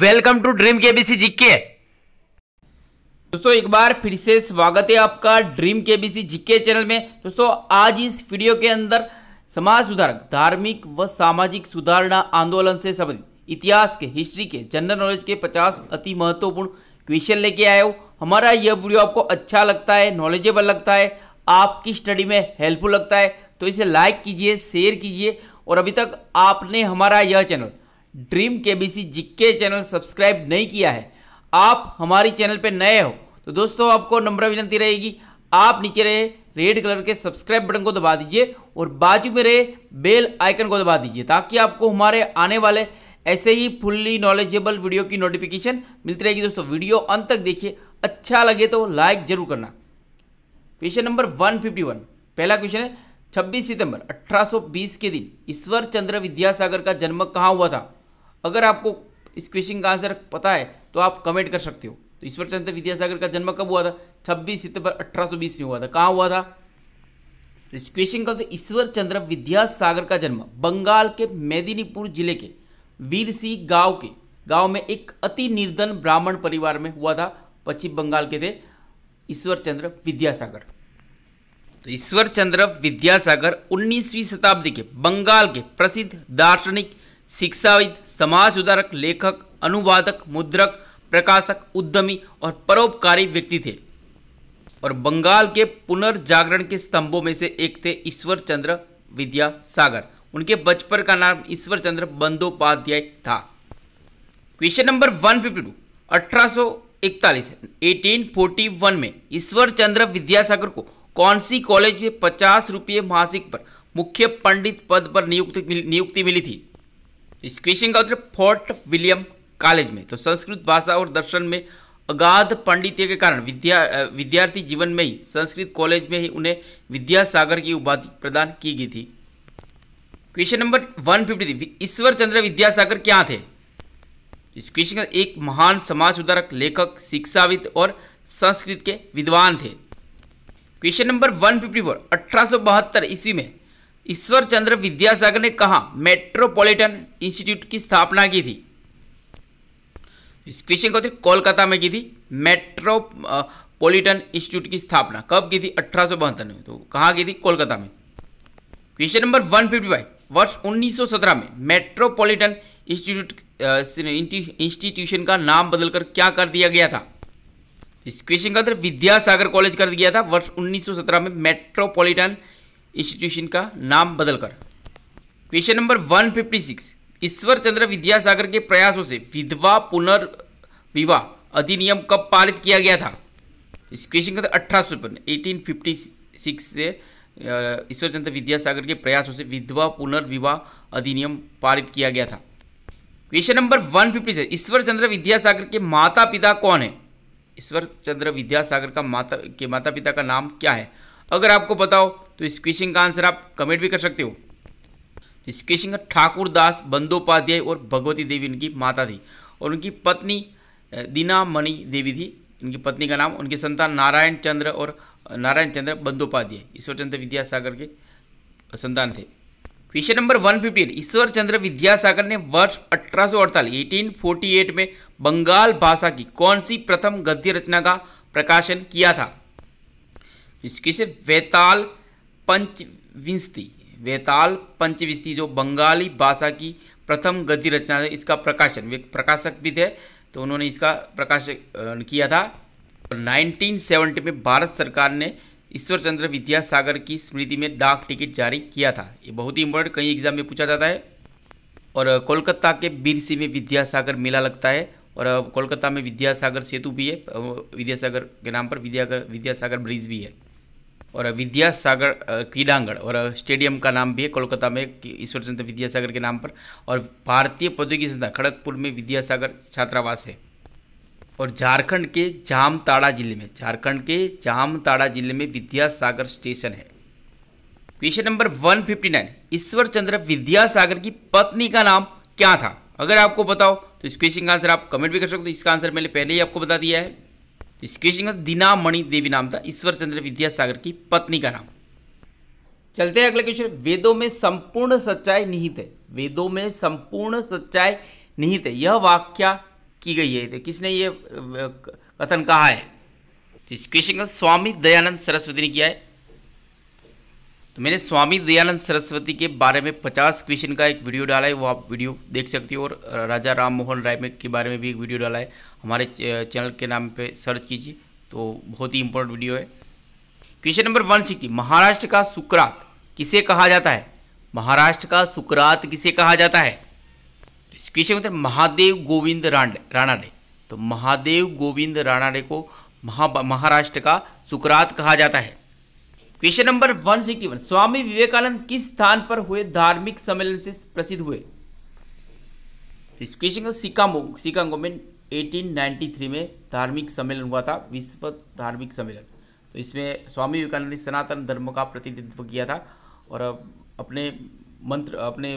welcome to dream KBC जिक्के दोस्तों एक बार फिर से स्वागत है आपका ड्रीम केबीसी जिक्के चैनल में दोस्तों आज इस वीडियो के अंदर समाज सुधारक धार्मिक व सामाजिक सुधारणा आंदोलन से संबंधित इतिहास के हिस्ट्री के जनरल नॉलेज के 50 अति महत्वपूर्ण क्वेश्चन लेके आए हो हमारा यह वीडियो आपको अच्छा लगता है नॉलेजेबल लगता है आपकी स्टडी में हेल्पफुल लगता है तो इसे लाइक कीजिए शेयर कीजिए और अभी तक आपने हमारा यह चैनल ड्रीम केबीसी जिक्के चैनल सब्सक्राइब नहीं किया है आप हमारी चैनल पर नए हो तो दोस्तों आपको नम्र विनती रहेगी आप नीचे रहे रेड कलर के सब्सक्राइब बटन को दबा दीजिए और बाजू में रहे बेल आइकन को दबा दीजिए ताकि आपको हमारे आने वाले ऐसे ही फुल्ली नॉलेजेबल वीडियो की नोटिफिकेशन मिलती रहेगी दोस्तों वीडियो अंत तक देखिए अच्छा लगे तो लाइक जरूर करना क्वेश्चन नंबर 151 पहला क्वेश्चन है 26 सितंबर 1820 के दिन ईश्वर चंद्र विद्यासागर का जन्म कहाँ हुआ था अगर आपको इस क्वेश्चन का आंसर पता है तो आप कमेंट कर सकते हो तो चंद्र विद्यासागर का जन्म कब हुआ था छब्बीस सितंबर अठारह में हुआ था कहाँ हुआ था इस क्वेश्चन का तो ईश्वर चंद्र विद्यासागर का जन्म बंगाल के मेदिनीपुर जिले के वीरसी गांव के गांव में एक अति निर्धन ब्राह्मण परिवार में हुआ था पश्चिम बंगाल के थे ईश्वर चंद्र विद्यासागर तो ईश्वर चंद्र विद्यासागर 19वीं शताब्दी के बंगाल के प्रसिद्ध दार्शनिक शिक्षाविद समाज उदारक लेखक अनुवादक मुद्रक प्रकाशक उद्यमी और परोपकारी व्यक्ति थे और बंगाल के पुनर्जागरण के स्तंभों में से एक थे ईश्वर चंद्र विद्यासागर उनके बचपन का नाम ईश्वर चंद्र बंदोपाध्याय था क्वेश्चन नंबर 152 1841 1841 में ईश्वर चंद्र विद्यासागर को कौन सी कॉलेज में पचास रुपये मासिक पर मुख्य पंडित पद पर नियुक्ति मिली थी इस क्वेश्चन का उत्तर फोर्ट विलियम कॉलेज में तो संस्कृत भाषा और दर्शन में अगाध पांडित्य के कारण विद्या विद्यार्थी जीवन में ही संस्कृत कॉलेज में ही उन्हें विद्यासागर की उपाधि प्रदान की गई थी question number one fifty Ishwar Chandra Vidyasagar क्या थे इस क्वेश्चन का एक महान समाज सुधारक लेखक शिक्षाविद और संस्कृत के विद्वान थे question number one fifty four अठारह ईस्वी में ईश्वर चंद्र विद्यासागर ने कहा मेट्रोपॉलिटन इंस्टीट्यूट की स्थापना की थी इस क्वेश्चन को कोलकाता में की थी मेट्रोपॉलिटन इंस्टीट्यूट की स्थापना कब की थी अठारह में तो कहाँ की थी कोलकाता में क्वेश्चन नंबर 155 वर्ष 1917 में मेट्रोपॉलिटन इंस्टीट्यूट इंस्टीट्यूशन का नाम बदलकर क्या कर दिया गया था इस क्वेश्चन का विद्यासागर कॉलेज कर दिया था वर्ष 1917 में मेट्रोपॉलिटन इंस्टीट्यूशन का नाम बदलकर क्वेश्चन नंबर 156 ईश्वर चंद्र विद्यासागर के प्रयासों से विधवा पुनर्विवाह अधिनियम कब पारित किया गया था इस क्वेश्चन का अठारह सौ एटीन से ईश्वर चंद्र विद्यासागर के प्रयासों से विधवा पुनर्विवाह अधिनियम पारित किया गया था question number one fifty six Ishwar Chandra Vidyasagar के माता पिता कौन है ईश्वर चंद्र विद्यासागर का माता के माता पिता का नाम क्या है अगर आपको बताओ तो इस क्वेश्चन का आंसर आप कमेंट भी कर सकते हो इस क्वेश्चन का ठाकुर दास बंदोपाध्याय और भगवती देवी इनकी माता थी और उनकी पत्नी दीना मणि देवी थी इनकी पत्नी का नाम उनके संतान नारायण चंद्र और नारायण चंद्र बंदोपाध्याय ईश्वर चंद्र विद्यासागर के संतान थे question number one fifty Ishwar Chandra Vidyasagar ने वर्ष अठारह सौ में बंगाल भाषा की कौन सी प्रथम गद्य रचना का प्रकाशन किया था इसके से वेताल पंचविंशति वेताल पंचविंशति जो बंगाली भाषा की प्रथम गद्य रचना है इसका प्रकाशन वे प्रकाशक भी थे तो उन्होंने इसका प्रकाश किया था 1970 में भारत सरकार ने ईश्वर चंद्र विद्यासागर की स्मृति में डाक टिकट जारी किया था ये बहुत ही इंपॉर्टेंट कई एग्जाम में पूछा जाता है और कोलकाता के बिरसी में विद्यासागर मेला लगता है और कोलकाता में विद्यासागर सेतु भी है विद्यासागर के नाम पर विद्यागर विद्यासागर ब्रिज भी है और विद्यासागर क्रीडांगण और स्टेडियम का नाम भी है कोलकाता में ईश्वर चंद्र विद्यासागर के नाम पर और भारतीय प्रौद्योगिकी संस्थान खड़गपुर में विद्यासागर छात्रावास है और झारखंड के जामताड़ा जिले में झारखंड के जामताड़ा जिले में विद्यासागर स्टेशन है क्वेश्चन नंबर 159 ईश्वर चंद्र विद्यासागर की पत्नी का नाम क्या था अगर आपको बताओ तो इस क्वेश्चन का आंसर आप कमेंट भी कर सकते हो तो इसका आंसर मैंने पहले ही आपको बता दिया है इस क्वेश्चन का दीना मणि देवी नाम था ईश्वर चंद्र विद्यासागर की पत्नी का नाम चलते हैं अगले क्वेश्चन वेदों में संपूर्ण सच्चाई निहित है वेदों में संपूर्ण सच्चाई निहित है यह वाक्या की गई है किसने ये कथन कहा है इस क्वेश्चन का स्वामी दयानंद सरस्वती ने किया है मैंने स्वामी दयानंद सरस्वती के बारे में पचास क्वेश्चन का एक वीडियो डाला है वो आप वीडियो देख सकते हो और राजा राम मोहन राय के बारे में भी एक वीडियो डाला है हमारे चैनल के नाम पे सर्च कीजिए तो बहुत ही इंपॉर्टेंट वीडियो है question number one sixty Maharashtra का सुकरात किसे कहा जाता है महाराष्ट्र का सुकरात किसे कहा जाता है क्वेश्चन होता महादेव गोविंद रांडे राणाडे तो महादेव गोविंद राणाडे को महा महाराष्ट्र का सुकरात कहा जाता है question number one sixty one Swami Vivekananda किस स्थान पर हुए धार्मिक सम्मेलन से प्रसिद्ध हुए इस क्वेश्चन का सिकांगो सिकांगो में 1893 में धार्मिक सम्मेलन हुआ था विश्व धार्मिक सम्मेलन तो इसमें स्वामी विवेकानंद ने सनातन धर्म का प्रतिनिधित्व किया था और अपने मंत्र अपने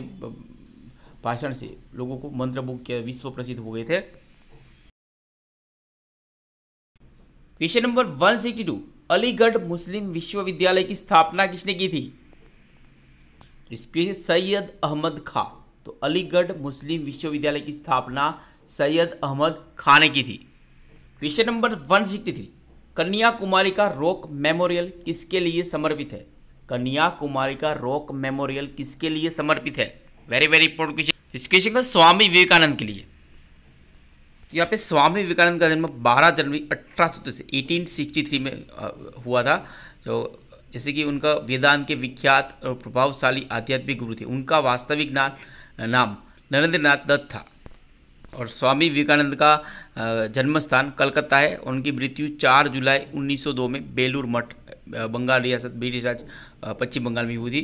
भाषण से लोगों को मंत्र बुक विश्व प्रसिद्ध हो गए थे question number one sixty two Aligarh Muslim विश्वविद्यालय की स्थापना किसने की थी इसके सैयद अहमद खां तो अलीगढ़ मुस्लिम विश्वविद्यालय की स्थापना सैयद अहमद खां ने की थी question number one sixty three Kanyakumari का रॉक मेमोरियल किसके लिए समर्पित है कन्याकुमारी का रॉक मेमोरियल किसके लिए समर्पित है वेरी वेरी इंपोर्टेंट क्वेश्चन इस क्वेश्चन का स्वामी विवेकानंद के लिए यहाँ पे स्वामी विवेकानंद का जन्म 12 जनवरी अठारह एटीन सिक्सटी थ्री में हुआ था जो जैसे कि उनका वेदांत के विख्यात और प्रभावशाली आध्यात्मिक गुरु थे उनका वास्तविक नाम नाम नरेंद्र नाथ दत्त था और स्वामी विवेकानंद का जन्म स्थान कलकत्ता है उनकी मृत्यु 4 जुलाई 1902 में बेलूर मठ बंगाल रियासत ब्रिटिश राज पश्चिम बंगाल में हुई थी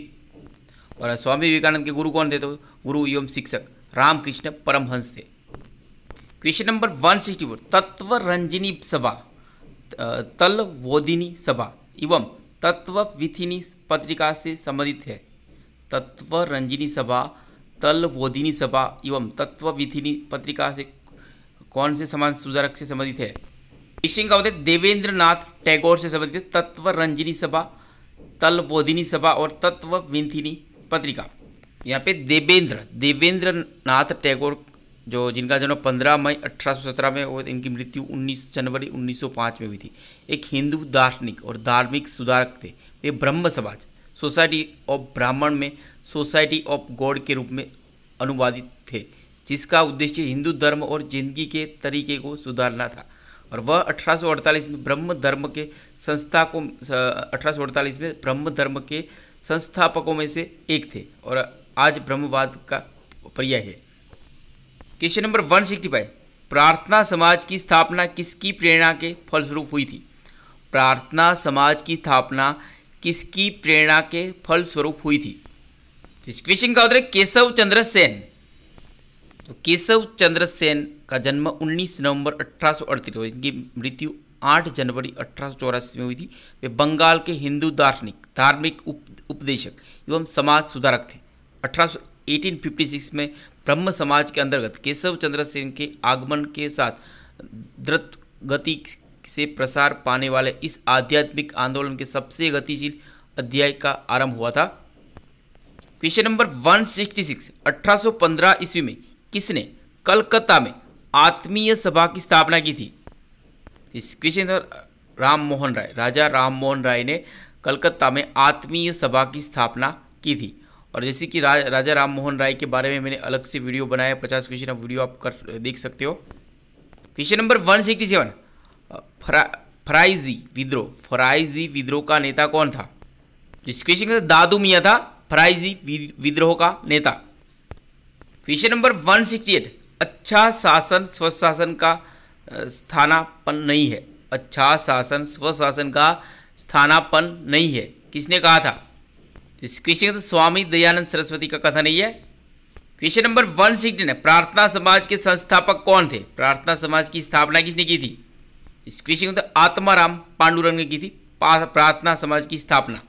और स्वामी विवेकानंद के गुरु कौन थे तो गुरु एवं शिक्षक रामकृष्ण परमहंस थे question number one sixty four Tattva Ranjani सभा तल वोदिनी सभा एवं तत्व विथिनी पत्रिका से संबंधित है तत्व रंजनी सभा तल वोदिनी सभा एवं तत्व विथिनी पत्रिका से कौन से समाज सुधारक से संबंधित है क्वेश्चन का होता है देवेंद्र नाथ टैगोर से संबंधित तत्व रंजनी सभा तल वोदिनी सभा और तत्व विंथिनी पत्रिका यहाँ पे देवेंद्र देवेंद्र नाथ टैगोर जो जिनका जन्म 15 मई 1817 में और इनकी मृत्यु 19 जनवरी 1905 में हुई थी एक हिंदू दार्शनिक और धार्मिक सुधारक थे वे ब्रह्म समाज सोसाइटी ऑफ ब्राह्मण में सोसाइटी ऑफ गॉड के रूप में अनुवादित थे जिसका उद्देश्य हिंदू धर्म और जिंदगी के तरीके को सुधारना था और वह 1848 में ब्रह्म धर्म के संस्था को अठारह में ब्रह्म धर्म के संस्थापकों में से एक थे और आज ब्रह्मवाद का पर्याय है question number one sixty five Prarthana Samaj की स्थापना किसकी प्रेरणा के फलस्वरूप हुई थी प्रार्थना समाज की स्थापना किसकी प्रेरणा के फलस्वरूप हुई थी तो इस क्वेश्चन का उत्तर है केशव चंद्र सेन तो केशव चंद्र सेन का जन्म 19 नवंबर अठारह सौ इनकी मृत्यु 8 जनवरी अठारह में हुई थी वे बंगाल के हिंदू दार्शनिक धार्मिक उप, उपदेशक एवं समाज सुधारक थे अठारह 1856 में ब्रह्म समाज के अंतर्गत केशव चंद्र सेन के आगमन के साथ द्रुत गति से प्रसार पाने वाले इस आध्यात्मिक आंदोलन के सबसे गतिशील अध्याय का आरंभ हुआ था क्वेश्चन नंबर 166 1815 ईस्वी में किसने कलकत्ता में आत्मीय सभा की स्थापना की थी इस क्वेश्चन नंबर राम मोहन राय राजा राम मोहन राय ने कलकत्ता में आत्मीय सभा की स्थापना की थी और जैसे कि रा, राजा राम मोहन राय के बारे में मैंने अलग से वीडियो बनाया पचास क्वेश्चन वीडियो आप कर देख सकते हो question number one sixty seven फरा फराइजी विद्रोह फराइजी विद्रोह का नेता कौन था इस क्वेश्चन का दादू मियाँ था फराइजी विद्रोह का नेता question number one sixty eight अच्छा शासन स्वशासन का स्थानापन नहीं है अच्छा शासन स्वशासन का स्थानापन नहीं है किसने कहा था इस क्वेश्चन का तो स्वामी दयानंद सरस्वती का कथन ही है क्वेश्चन नंबर वन सिक्सटी है प्रार्थना समाज के संस्थापक कौन थे प्रार्थना समाज की स्थापना किसने की थी इस क्वेश्चन का तो आत्माराम पांडुरंग ने की थी प्रार्थना समाज की स्थापना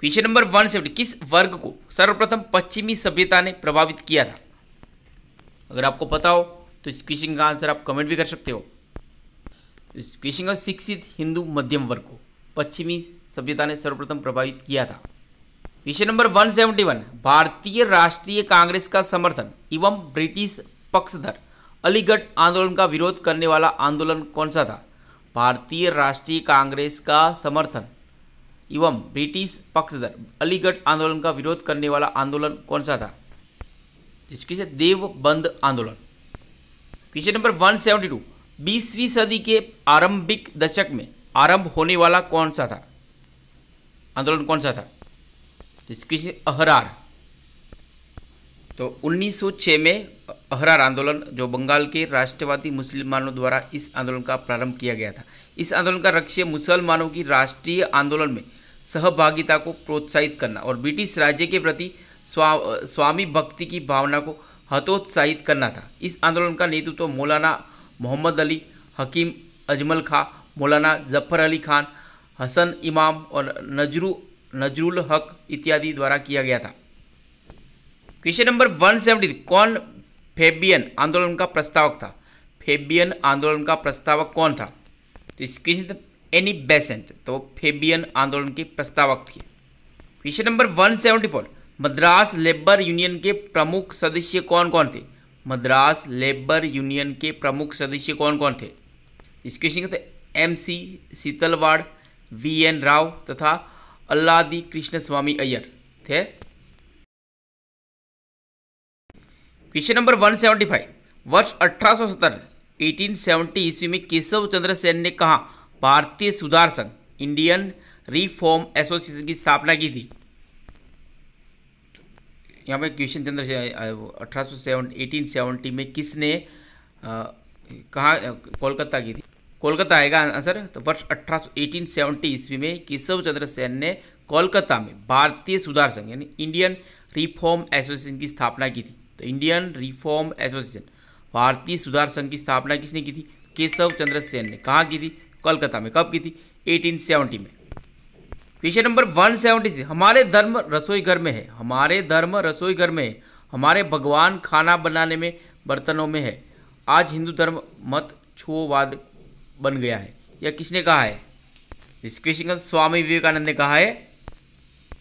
क्वेश्चन नंबर वन सेवेंटी किस वर्ग को सर्वप्रथम पश्चिमी सभ्यता ने प्रभावित किया था अगर आपको पता हो तो इस क्वेश्चन का आंसर आप कमेंट भी कर सकते हो इस क्वेश्चन का शिक्षित हिंदू मध्यम वर्ग को पश्चिमी सभ्यता ने सर्वप्रथम प्रभावित किया था विषय नंबर 171 भारतीय राष्ट्रीय कांग्रेस का समर्थन एवं ब्रिटिश पक्षधर अलीगढ़ आंदोलन का विरोध करने वाला आंदोलन कौन सा था भारतीय राष्ट्रीय कांग्रेस का समर्थन एवं ब्रिटिश पक्षधर अलीगढ़ आंदोलन का विरोध करने वाला आंदोलन कौन सा था जिसकी से बंद आंदोलन क्वेश्चन नंबर 172 बीसवीं सदी के आरंभिक दशक में आरंभ होने वाला कौन सा था आंदोलन कौन सा था जिसकी से अहरार तो 1906 में अहरार आंदोलन जो बंगाल के राष्ट्रवादी मुसलमानों द्वारा इस आंदोलन का प्रारंभ किया गया था इस आंदोलन का लक्ष्य मुसलमानों की राष्ट्रीय आंदोलन में सहभागिता को प्रोत्साहित करना और ब्रिटिश राज्य के प्रति स्वा, स्वामी भक्ति की भावना को हतोत्साहित करना था इस आंदोलन का नेतृत्व तो मौलाना मोहम्मद अली हकीम अजमल खां मौलाना जफर अली खान हसन इमाम और नजरू नजरुल हक इत्यादि द्वारा किया गया था क्वेश्चन नंबर वन सेवेंटी कौन फेबियन आंदोलन का प्रस्तावक था फेबियन आंदोलन का प्रस्तावक कौन था तो इस क्वेश्चन एनी बेसेंट तो फेबियन आंदोलन के प्रस्तावक थे question number one seventy four Madras labour union के प्रमुख सदस्य कौन कौन थे मद्रास लेबर यूनियन के प्रमुख सदस्य कौन कौन थे इस क्वेश्चन के M C Setalvad V N Rao तथा अल्लादि कृष्ण स्वामी अय्यर थे क्वेश्चन नंबर 175 वर्ष अठारह सौ ईस्वी में केशव चंद्र सेन ने कहा भारतीय सुधार संघ इंडियन रिफॉर्म एसोसिएशन की स्थापना की थी यहाँ पे क्वेश्चन चंद्र अठारह सौ में किसने आ, कहा कोलकाता की थी कोलकाता आएगा आंसर तो वर्ष अठारह एटीन ईस्वी में केशव चंद्र सेन ने कोलकाता में भारतीय सुधार संघ यानी इंडियन रिफॉर्म एसोसिएशन की स्थापना की थी तो इंडियन रिफॉर्म एसोसिएशन भारतीय सुधार संघ की स्थापना किसने की थी केशव चंद्र सेन ने कहाँ की थी कोलकाता में कब की थी 1870 में क्वेश्चन नंबर 176 हमारे धर्म रसोई घर में है हमारे धर्म रसोई घर में है हमारे भगवान खाना बनाने में बर्तनों में है आज हिंदू धर्म मत छोवाद बन गया है या किसने कहा है इस स्वामी विवेकानंद ने कहा है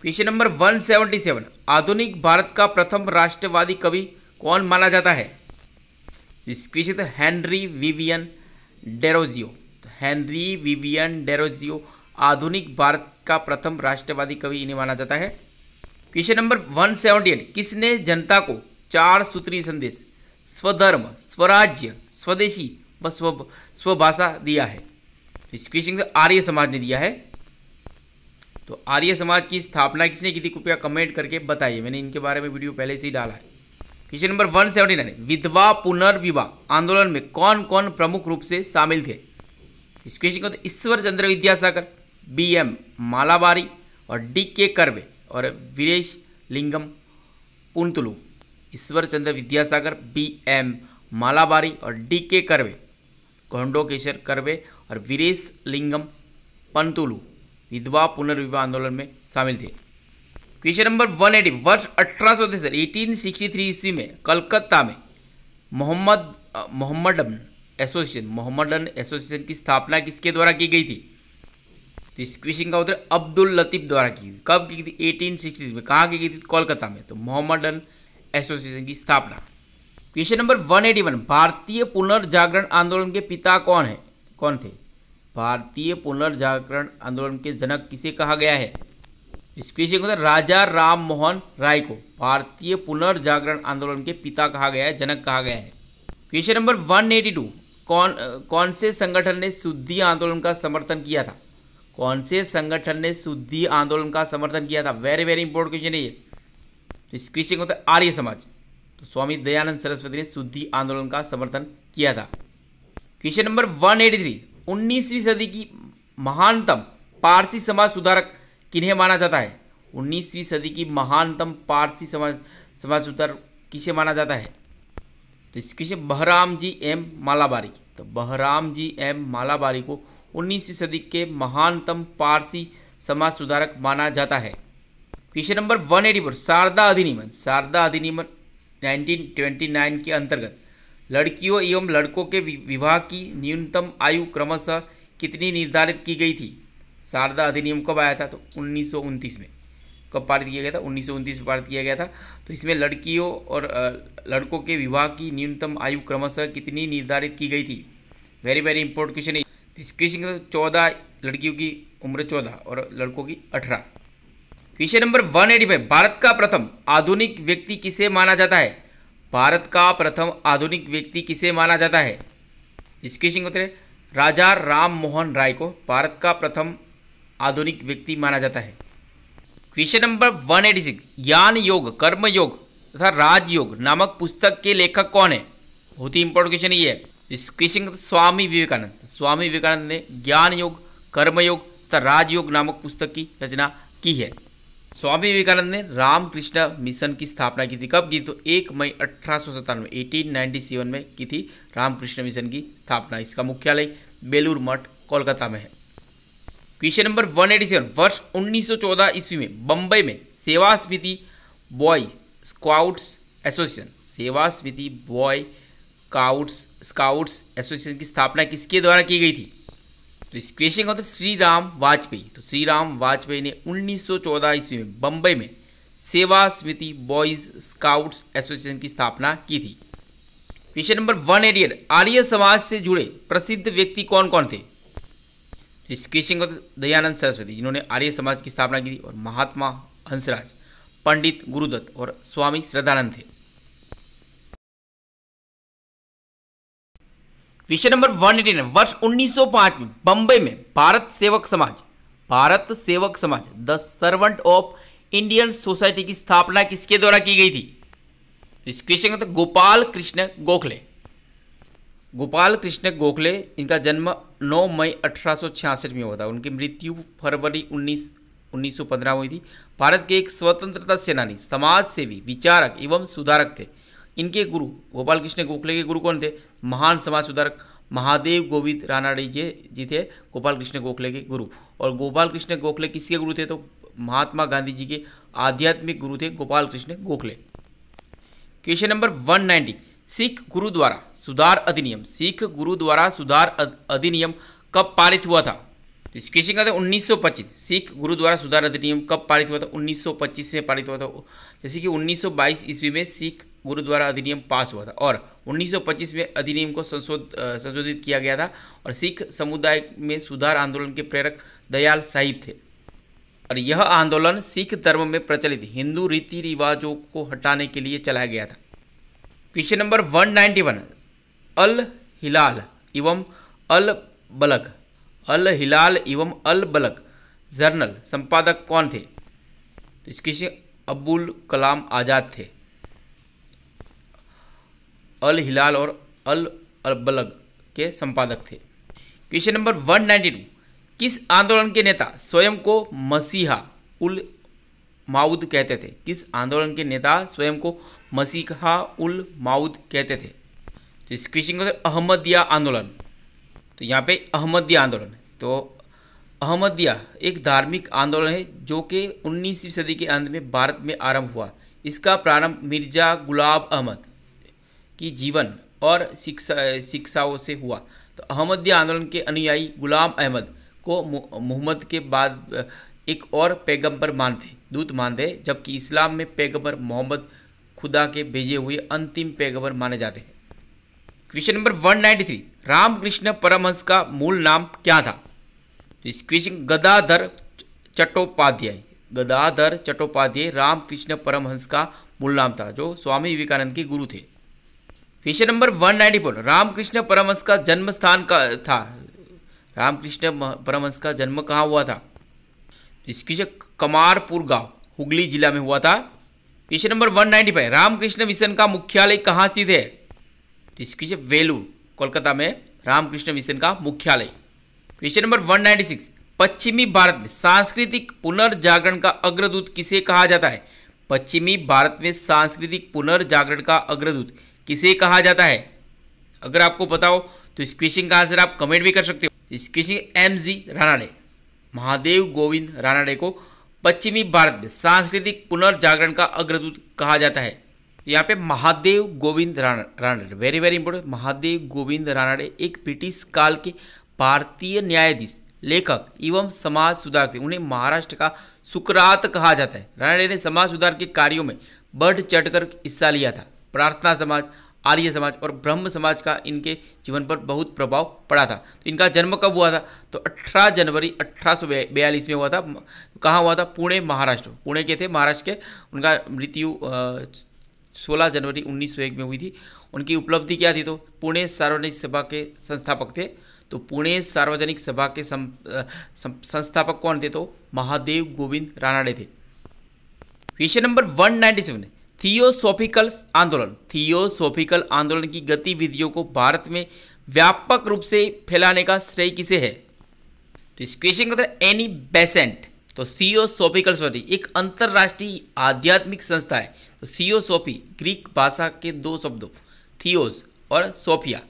क्वेश्चन नंबर 177 आधुनिक भारत का प्रथम राष्ट्रवादी कवि कौन माना जाता है इस हेनरी विवियन डेरोजियो तो हेनरी विवियन डेरोजियो आधुनिक भारत का प्रथम राष्ट्रवादी कवि इन्हें माना जाता है क्वेश्चन नंबर 178 किसने जनता को चार सूत्री संदेश स्वधर्म स्वराज्य स्वदेशी व स्वभाषा दिया है इस क्वेश्चन आर्य समाज ने दिया है तो आर्य समाज की स्थापना किसने की थी कृपया कमेंट करके बताइए मैंने इनके बारे में वीडियो पहले से ही डाला है question number one seventy nine विधवा पुनर्विवाह आंदोलन में कौन कौन प्रमुख रूप से शामिल थे इस क्वेश्चन को तो ईश्वर चंद्र विद्यासागर बी एम मालाबारी और डी के करवे और Viresalingam Pantulu Ishwar Chandra Vidyasagar B M Malabari और डी के करवे गौंडोकेश्वर करवे और वीरेश लिंगम पंतुलू विधवा पुनर्विवाह आंदोलन में शामिल थे क्वेश्चन नंबर 180 वर्ष अठारह सौ तिरसठ एटीन ईस्वी में कलकत्ता में Mohammad Mohammedan association Mohammedan association की स्थापना किसके द्वारा की गई थी तो इस क्वेश्चन का उत्तर अब्दुल लतीफ द्वारा की गई कब की गई थी एटीन थ्री में कहाँ की गई थी कोलकाता में तो मोहम्मडन एसोसिएशन की स्थापना question number one eighty one भारतीय पुनर्जागरण आंदोलन के पिता कौन है कौन थे भारतीय पुनर्जागरण आंदोलन के जनक किसे कहा गया है इस क्वेश्चन को राजा राम मोहन राय को भारतीय पुनर्जागरण आंदोलन के पिता कहा गया है जनक कहा गया है question number one eighty two कौन कौन से संगठन ने शुद्धि आंदोलन का समर्थन किया था कौन से संगठन ने शुद्धि आंदोलन का समर्थन किया था वेरी वेरी इंपॉर्टेंट क्वेश्चन है ये इस क्वेश्चन को आर्य समाज तो स्वामी दयानंद सरस्वती ने शुद्धि आंदोलन का समर्थन किया था question number one eighty three उन्नीसवीं सदी की महानतम पारसी समाज सुधारक किन्हें माना जाता है उन्नीसवीं सदी की महानतम पारसी समाज समाज सुधारक किसे माना जाता है तो इस question Behramji M Malabari तो बहराम जी एम मालाबारी को उन्नीसवीं सदी के महानतम पारसी समाज सुधारक माना जाता है question number one eighty four Sharda अधिनियम शारदा अधिनियम 1929 के अंतर्गत लड़कियों एवं लड़कों के विवाह की न्यूनतम आयु क्रमशः कितनी निर्धारित की गई थी शारदा अधिनियम कब आया था तो उन्नीस में कब पारित किया गया था उन्नीस में पारित किया गया था तो इसमें लड़कियों और लड़कों के विवाह की न्यूनतम आयु क्रमशः कितनी निर्धारित की गई थी वेरी वेरी इंपॉर्टेंट क्वेश्चन है तो इस क्वेश्चन तो चौदह लड़कियों की उम्र चौदह और लड़कों की अठारह क्वेश्चन नंबर 185 भारत का प्रथम आधुनिक व्यक्ति किसे माना जाता है भारत का प्रथम आधुनिक व्यक्ति किसे माना जाता है इस क्वेश्चन उत्तर है राजा राम मोहन राय को भारत का प्रथम आधुनिक व्यक्ति माना जाता है क्वेश्चन नंबर 186 ज्ञान योग कर्म योग तथा राजयोग नामक पुस्तक के लेखक कौन है बहुत ही इंपॉर्टेंट क्वेश्चन ये है इस क्वेश्चन स्वामी विवेकानंद स्वामी विवेकानंद ने ज्ञान योग कर्मयोग तथा राजयोग नामक पुस्तक की रचना की है स्वामी विवेकानंद ने रामकृष्ण मिशन की स्थापना की थी कब की तो एक मई अठारह सौ सत्तानवे एटीन में की थी रामकृष्ण मिशन की स्थापना इसका मुख्यालय बेलूर मठ कोलकाता में है क्वेश्चन नंबर 187 वर्ष 1914 ईस्वी में बम्बई में सेवा Smriti boy scouts association Seva Smriti boy scouts scouts association की स्थापना किसके द्वारा की गई थी तो इस क्वेश्चन का होता मतलब है श्री राम वाजपेयी तो श्री राम वाजपेयी ने 1914 ईस्वी में बम्बई में सेवा समिति बॉयज स्काउट्स एसोसिएशन की स्थापना की थी क्वेश्चन नंबर वन एरियर आर्य समाज से जुड़े प्रसिद्ध व्यक्ति कौन कौन थे तो इस क्वेश्चन का मतलब दयानंद सरस्वती जिन्होंने आर्य समाज की स्थापना की थी और महात्मा हंसराज पंडित गुरुदत्त और स्वामी श्रद्धानंद थे क्वेश्चन नंबर वन एटी वर्ष 1905 में बम्बई में भारत सेवक समाज Bharat Sevak Samaj the servant of Indian society की स्थापना किसके द्वारा की गई थी इस क्वेश्चन का तो गोपाल कृष्ण गोखले गोपाल कृष्ण गोखले इनका जन्म 9 मई 1866 में हुआ था उनकी मृत्यु फरवरी 19 1915 हुई थी भारत के एक स्वतंत्रता सेनानी समाज सेवी विचारक एवं सुधारक थे इनके गुरु गोपाल कृष्ण गोखले के गुरु कौन थे महान समाज सुधारक महादेव गोविंद रानाडे जी जी थे गोपाल कृष्ण गोखले के गुरु और गोपाल कृष्ण गोखले किसके गुरु थे तो महात्मा गांधी जी के आध्यात्मिक गुरु थे Gopal Krishna Gokhale question number one ninety six gurdwara सुधार अधिनियम सिख गुरु द्वारा सुधार अधिनियम कब पारित हुआ था तो इस क्वेश्चन का था तो उन्नीस सिख गुरु द्वारा सुधार अधिनियम कब पारित हुआ था 1925 में पारित हुआ था जैसे कि 1922 ईस्वी में सिख गुरुद्वारा अधिनियम पास हुआ था और 1925 में अधिनियम को संशोध संशोधित किया गया था और सिख समुदाय में सुधार आंदोलन के प्रेरक दयाल साहिब थे और यह आंदोलन सिख धर्म में प्रचलित हिंदू रीति रिवाजों को हटाने के लिए चलाया गया था क्वेश्चन नंबर 191 अल हिलाल एवं अल बलक अल हिलाल एवं अल बलक जर्नल संपादक कौन थे तो इस क्वेश्चन अबुल कलाम आज़ाद थे अल हिलाल और अल अलबलग के संपादक थे क्वेश्चन नंबर 192 किस आंदोलन के नेता स्वयं को मसीहा उल माउद कहते थे किस आंदोलन के नेता स्वयं को मसीहा उल माउद कहते थे तो इस क्वेश्चन का अहमदिया आंदोलन तो यहाँ पे अहमदिया आंदोलन तो अहमदिया एक धार्मिक आंदोलन है जो कि उन्नीसवीं सदी के अंत में भारत में आरंभ हुआ इसका प्रारंभ मिर्जा गुलाब अहमद की जीवन और शिक्षा शिक्षाओं से हुआ तो अहमदी आंदोलन के अनुयायी गुलाम अहमद को मोहम्मद के बाद एक और पैगंबर मानते दूत मानते जबकि इस्लाम में पैगंबर मोहम्मद खुदा के भेजे हुए अंतिम पैगंबर माने जाते हैं question number one ninety three Ramakrishna Paramhansa का मूल नाम क्या था इस क्वेश्चन गदाधर चट्टोपाध्याय गदाधर चट्टोपाध्याय रामकृष्ण परमहंस का मूल नाम था जो स्वामी विवेकानंद के गुरु थे question number one ninety four Ramakrishna Paramhansa का जन्म स्थान का था रामकृष्ण परमहंस का जन्म कहाँ हुआ था इसकी कमारपुर गांव हुगली जिला में हुआ था question number one ninety five Ramakrishna Mission का मुख्यालय कहाँ स्थित है इसकी वेलूर कोलकाता में रामकृष्ण मिशन का मुख्यालय क्वेश्चन नंबर वन पश्चिमी भारत में सांस्कृतिक पुनर्जागरण का अग्रदूत किसे कहा जाता है पश्चिमी भारत में सांस्कृतिक पुनर्जागरण का अग्रदूत किसे कहा जाता है अगर आपको पता हो तो इस क्वेश्चन का आंसर आप कमेंट भी कर सकते हो इस question M G Ranade Mahadev Govind Ranade को पश्चिमी भारत में सांस्कृतिक पुनर्जागरण का अग्रदूत कहा जाता है यहाँ पे Mahadev Govind Ranade very very important Mahadev Govind Ranade एक ब्रिटिश काल के भारतीय न्यायाधीश लेखक एवं समाज सुधारक थे उन्हें महाराष्ट्र का सुकरात कहा जाता है रानाडे ने समाज सुधार के कार्यों में बढ़ चढ़कर हिस्सा लिया था प्रार्थना समाज आर्य समाज और ब्रह्म समाज का इनके जीवन पर बहुत प्रभाव पड़ा था तो इनका जन्म कब हुआ था तो 18 जनवरी अठारह में हुआ था कहाँ हुआ था पुणे महाराष्ट्र पुणे के थे महाराष्ट्र के उनका मृत्यु सोलह जनवरी 1901 में हुई थी उनकी उपलब्धि क्या थी तो पुणे सार्वजनिक सभा के संस्थापक थे तो पुणे सार्वजनिक सभा के सं, संस्थापक कौन थे तो महादेव गोविंद राणाडे थे question number one ninety seven theosophical आंदोलन थियोसोफिकल आंदोलन की गतिविधियों को भारत में व्यापक रूप से फैलाने का श्रेय किसे है तो इस क्वेश्चन का एनी बेसेंट तो थियोसोफिकल सॉरी एक अंतर्राष्ट्रीय आध्यात्मिक संस्था है तो थियोसोफी ग्रीक भाषा के दो शब्दों थियोस और सोफिया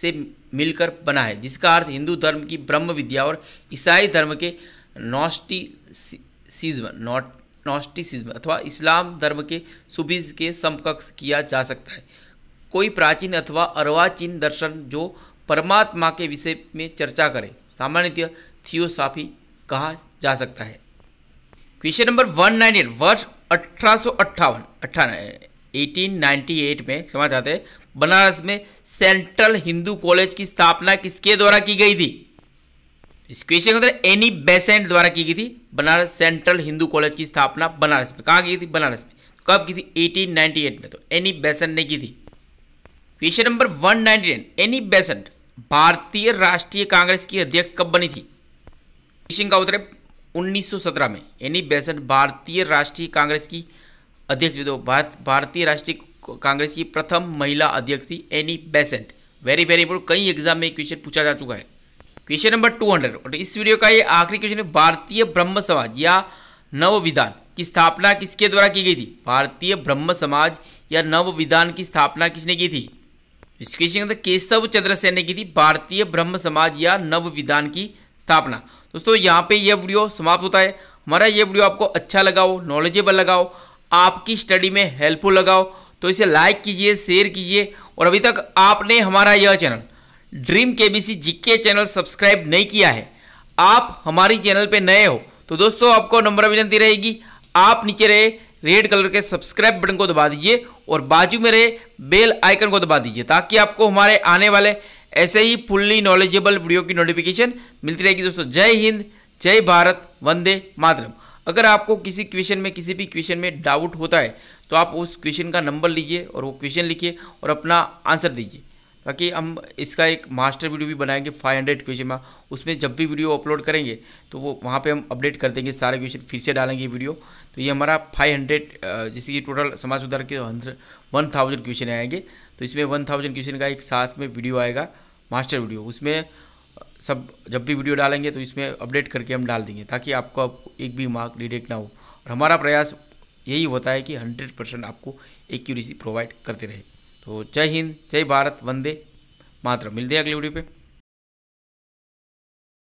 से मिलकर बना है जिसका अर्थ हिंदू धर्म की ब्रह्म विद्या और ईसाई धर्म के नॉस्टिसिज्म नॉट नॉस्टिसिज्म अथवा इस्लाम धर्म के सुबिज के समकक्ष किया जा सकता है कोई प्राचीन अथवा अर्वाचीन दर्शन जो परमात्मा के विषय में चर्चा करे सामान्यतः थियोसाफी कहा जा सकता है question number one ninety eight वर्ष अठारह सौ अट्ठावन एटीन एट में क्षमा चाहते हैं बनारस में सेंट्रल हिंदू कॉलेज की स्थापना किसके द्वारा की गई थी इस क्वेश्चन का अंदर एनी बेसेंट द्वारा की गई थी बनारस सेंट्रल हिंदू कॉलेज की स्थापना बनारस में कहाँ की थी बनारस में कब की थी 1898 में तो एनी बेसेंट ने की थी क्वेश्चन नंबर 199 एनी बेसेंट भारतीय राष्ट्रीय कांग्रेस की अध्यक्ष कब बनी थी क्वेश्चन का उत्तर है 1917 में एनी बेसेंट भारतीय राष्ट्रीय कांग्रेस की अध्यक्ष तो भारतीय राष्ट्रीय कांग्रेस की प्रथम महिला अध्यक्ष थी Annie Besant very very important कई एग्जाम में क्वेश्चन पूछा जा चुका है क्वेश्चन नंबर टू हंड्रेड इस वीडियो का ये आखिरी क्वेश्चन है भारतीय ब्रह्म समाज या नव विधान की स्थापना किसके द्वारा की गई थी भारतीय ब्रह्म समाज या नव विधान की स्थापना किसने की थी इस क्वेश्चन के केशव चंद्र सेन ने की थी भारतीय ब्रह्म समाज या नव विधान की स्थापना दोस्तों यहाँ पे यह वीडियो समाप्त होता है हमारा ये वीडियो आपको अच्छा लगा हो नॉलेजेबल लगाओ आपकी स्टडी में हेल्पफुल लगाओ तो इसे लाइक कीजिए शेयर कीजिए और अभी तक आपने हमारा यह channel dream KBC GK channel subscribe नहीं किया है आप हमारी चैनल पे नए हो तो दोस्तों आपको नंबर विनती रहेगी आप नीचे रहे रेड कलर के सब्सक्राइब बटन को दबा दीजिए और बाजू में रहे बेल आइकन को दबा दीजिए ताकि आपको हमारे आने वाले ऐसे ही फुल्ली नॉलेजेबल वीडियो की नोटिफिकेशन मिलती रहेगी दोस्तों जय हिंद जय भारत वंदे मातरम अगर आपको किसी क्वेश्चन में किसी भी क्वेश्चन में डाउट होता है तो आप उस क्वेश्चन का नंबर लीजिए और वो क्वेश्चन लिखिए और अपना आंसर दीजिए ताकि हम इसका एक मास्टर वीडियो भी बनाएंगे 500 हंड्रेड क्वेश्चन में उसमें जब भी वीडियो अपलोड करेंगे तो वो वहाँ पे हम अपडेट कर देंगे सारे क्वेश्चन फिर से डालेंगे वीडियो तो ये हमारा 500 हंड्रेड जैसे कि टोटल समाज सुधार के वन थाउजेंड क्वेश्चन आएंगे तो इसमें वन थाउजेंड क्वेश्चन का एक साथ में वीडियो आएगा मास्टर वीडियो उसमें सब जब भी वीडियो डालेंगे तो इसमें अपडेट करके हम डाल देंगे ताकि आपको एक भी मार्क डिडेक्ट ना हो और हमारा प्रयास यही होता है कि हंड्रेड परसेंट आपको एक्यूरेसी प्रोवाइड करते रहे तो जय हिंद जय भारत वंदे मात्र मिलते हैं अगली वीडियो पे